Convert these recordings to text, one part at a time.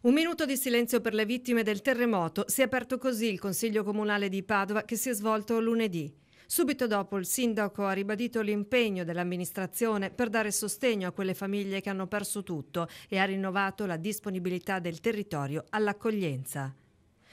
Un minuto di silenzio per le vittime del terremoto. Si è aperto così il Consiglio Comunale di Padova che si è svolto lunedì. Subito dopo il sindaco ha ribadito l'impegno dell'amministrazione per dare sostegno a quelle famiglie che hanno perso tutto e ha rinnovato la disponibilità del territorio all'accoglienza.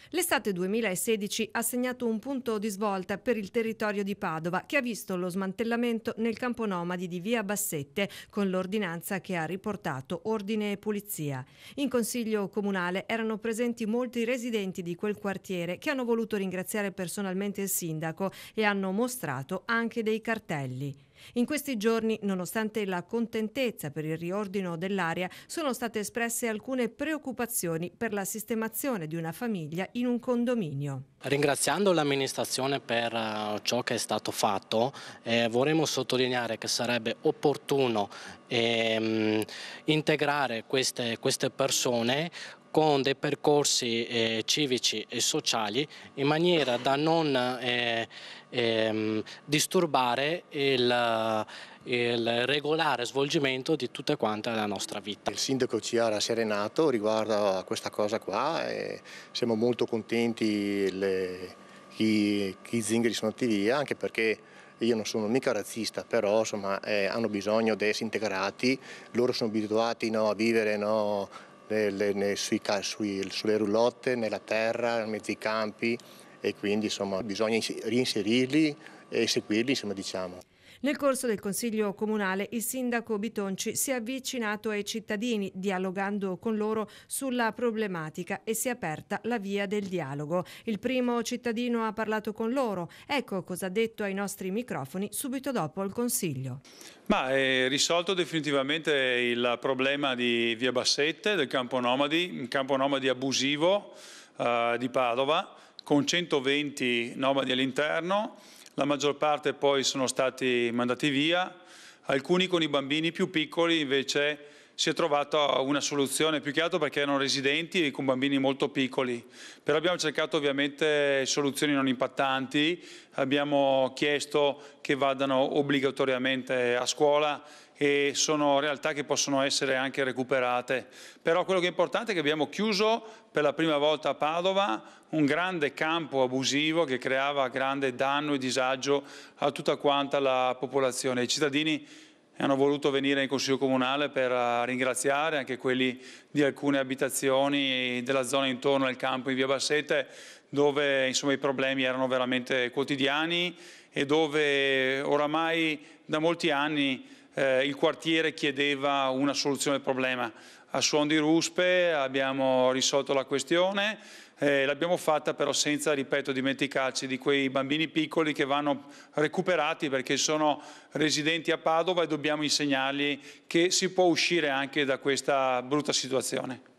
L'estate 2016 ha segnato un punto di svolta per il territorio di Padova che ha visto lo smantellamento nel campo nomadi di via Bassette con l'ordinanza che ha riportato ordine e pulizia. In consiglio comunale erano presenti molti residenti di quel quartiere che hanno voluto ringraziare personalmente il sindaco e hanno mostrato anche dei cartelli. In questi giorni, nonostante la contentezza per il riordino dell'area, sono state espresse alcune preoccupazioni per la sistemazione di una famiglia in un condominio. Ringraziando l'amministrazione per eh, ciò che è stato fatto, eh, vorremmo sottolineare che sarebbe opportuno eh, integrare queste, queste persone con dei percorsi eh, civici e sociali in maniera da non eh, ehm, disturbare il, il, regolare svolgimento di tutta quanta la nostra vita. Il sindaco ci ha rasserenato riguardo a questa cosa qua e siamo molto contenti le, chi, chi zingari sono andati via anche perché io non sono mica razzista, però insomma, eh, hanno bisogno di essere integrati, loro sono abituati no, a vivere no, nelle, nelle, sui, sui, sulle roulotte, nella terra, nei mezzi campi e quindi insomma, bisogna reinserirli e seguirli, insomma, diciamo. Nel corso del Consiglio Comunale il sindaco Bitonci si è avvicinato ai cittadini dialogando con loro sulla problematica e si è aperta la via del dialogo. Il primo cittadino ha parlato con loro. Ecco cosa ha detto ai nostri microfoni subito dopo il Consiglio. Ma è eh, risolto definitivamente il problema di Via Bassette, del campo nomadi, un campo nomadi abusivo eh, di Padova, con 120 nomadi all'interno la maggior parte poi sono stati mandati via, alcuni con i bambini più piccoli invece si è trovata una soluzione, più che altro perché erano residenti con bambini molto piccoli. Però abbiamo cercato ovviamente soluzioni non impattanti, abbiamo chiesto che vadano obbligatoriamente a scuola e sono realtà che possono essere anche recuperate. Però quello che è importante è che abbiamo chiuso per la prima volta a Padova un grande campo abusivo che creava grande danno e disagio a tutta quanta la popolazione. I cittadini hanno voluto venire in Consiglio Comunale per eh, ringraziare anche quelli di alcune abitazioni della zona intorno al campo in via Bassete dove insomma, i problemi erano veramente quotidiani e dove oramai da molti anni eh, il quartiere chiedeva una soluzione al problema. A suon di ruspe abbiamo risolto la questione, eh, l'abbiamo fatta però senza, ripeto, dimenticarci di quei bambini piccoli che vanno recuperati perché sono residenti a Padova e dobbiamo insegnargli che si può uscire anche da questa brutta situazione.